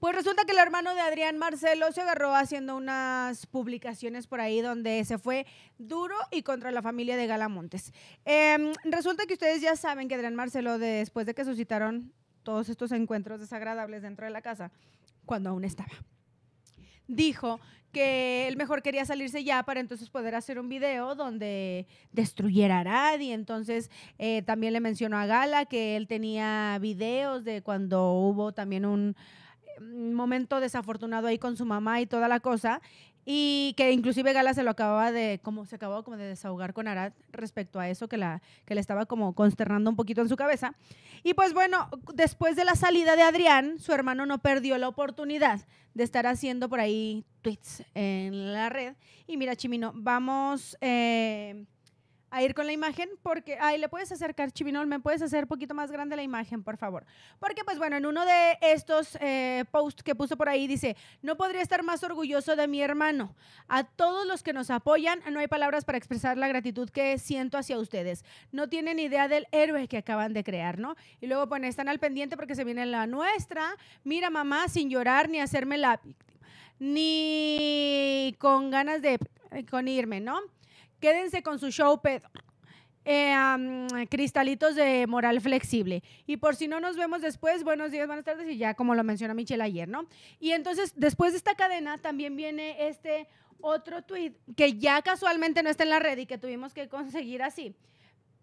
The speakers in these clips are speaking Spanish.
Pues resulta que el hermano de Adrián Marcelo se agarró haciendo unas publicaciones por ahí donde se fue duro y contra la familia de Gala Montes. Em, resulta que ustedes ya saben que Adrián Marcelo, después de que suscitaron todos estos encuentros desagradables dentro de la casa, cuando aún estaba, dijo que él mejor quería salirse ya para entonces poder hacer un video donde destruyera a Arad y entonces eh, también le mencionó a Gala que él tenía videos de cuando hubo también un momento desafortunado ahí con su mamá y toda la cosa. Y que inclusive Gala se lo acababa de, como se acababa como de desahogar con Arad respecto a eso que la, que le estaba como consternando un poquito en su cabeza. Y pues bueno, después de la salida de Adrián, su hermano no perdió la oportunidad de estar haciendo por ahí tweets en la red. Y mira, Chimino, vamos... Eh, a ir con la imagen porque, ay, le puedes acercar, Chivinol, me puedes hacer poquito más grande la imagen, por favor. Porque, pues bueno, en uno de estos eh, posts que puso por ahí dice, no podría estar más orgulloso de mi hermano. A todos los que nos apoyan, no hay palabras para expresar la gratitud que siento hacia ustedes. No tienen idea del héroe que acaban de crear, ¿no? Y luego pone, están al pendiente porque se viene la nuestra. Mira, mamá, sin llorar ni hacerme la víctima, ni con ganas de con irme, ¿no? Quédense con su show, pedo. Eh, cristalitos de moral flexible. Y por si no nos vemos después, buenos días, buenas tardes, y ya como lo mencionó Michelle ayer, ¿no? Y entonces, después de esta cadena, también viene este otro tweet que ya casualmente no está en la red y que tuvimos que conseguir así,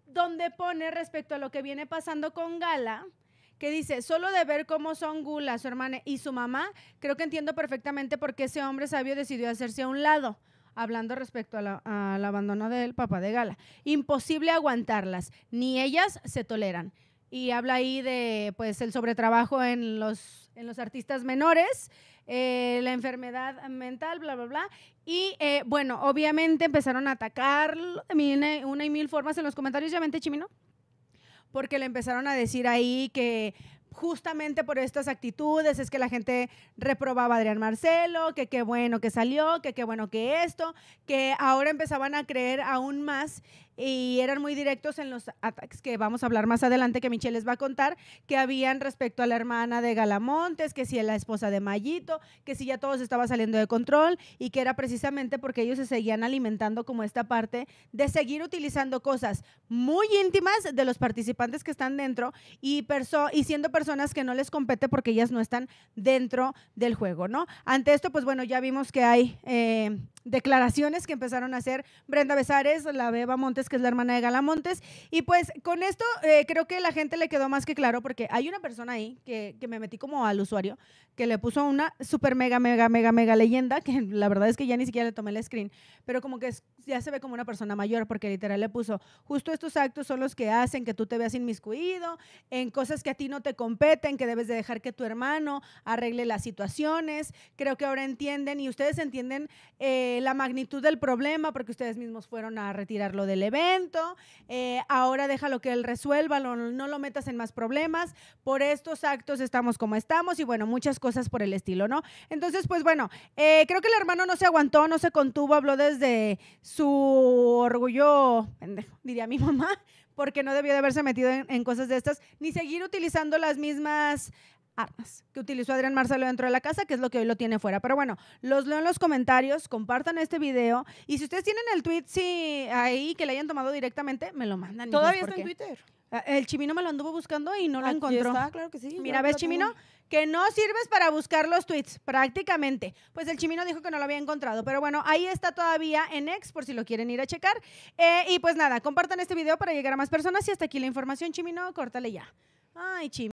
donde pone respecto a lo que viene pasando con Gala que dice, solo de ver cómo son Gula, su hermana y su mamá, creo que entiendo perfectamente por qué ese hombre sabio decidió hacerse a un lado hablando respecto al abandono del papá de Gala. Imposible aguantarlas, ni ellas se toleran. Y habla ahí de pues el sobretrabajo en los, en los artistas menores, eh, la enfermedad mental, bla, bla, bla. Y eh, bueno, obviamente empezaron a atacar de eh, una y mil formas en los comentarios, ya chimino, porque le empezaron a decir ahí que justamente por estas actitudes, es que la gente reprobaba a Adrián Marcelo, que qué bueno que salió, que qué bueno que esto, que ahora empezaban a creer aún más y eran muy directos en los ataques que vamos a hablar más adelante, que Michelle les va a contar, que habían respecto a la hermana de Galamontes, que si es la esposa de Mayito, que si ya todo se estaba saliendo de control y que era precisamente porque ellos se seguían alimentando como esta parte de seguir utilizando cosas muy íntimas de los participantes que están dentro y, y siendo personas que no les compete porque ellas no están dentro del juego, ¿no? Ante esto, pues bueno, ya vimos que hay... Eh, declaraciones que empezaron a hacer Brenda Besares, la Beba Montes, que es la hermana de Gala Montes. Y pues con esto eh, creo que la gente le quedó más que claro, porque hay una persona ahí que, que me metí como al usuario, que le puso una super mega, mega, mega, mega leyenda, que la verdad es que ya ni siquiera le tomé el screen, pero como que ya se ve como una persona mayor, porque literal le puso, justo estos actos son los que hacen que tú te veas inmiscuido en cosas que a ti no te competen, que debes de dejar que tu hermano arregle las situaciones. Creo que ahora entienden y ustedes entienden. Eh, eh, la magnitud del problema, porque ustedes mismos fueron a retirarlo del evento, eh, ahora déjalo que él resuelva, no lo metas en más problemas, por estos actos estamos como estamos y bueno, muchas cosas por el estilo, ¿no? Entonces, pues bueno, eh, creo que el hermano no se aguantó, no se contuvo, habló desde su orgullo, diría mi mamá, porque no debió de haberse metido en, cosas de estas, ni seguir utilizando las mismas armas que utilizó Adrián Marcelo dentro de la casa, que es lo que hoy lo tiene fuera. Pero bueno, los leo en los comentarios, compartan este video y si ustedes tienen el tweet ahí que le hayan tomado directamente, me lo mandan. Todavía está en Twitter. Ah, el Chimino me lo anduvo buscando y no lo encontró. Está, claro que sí. Mira, ¿ves, Chimino? Que no sirves para buscar los tweets, prácticamente. Pues el Chimino dijo que no lo había encontrado. Pero bueno, ahí está todavía en ex, por si lo quieren ir a checar. Eh, y pues nada, compartan este video para llegar a más personas. Y hasta aquí la información, Chimino, córtale ya. Ay, Chimino.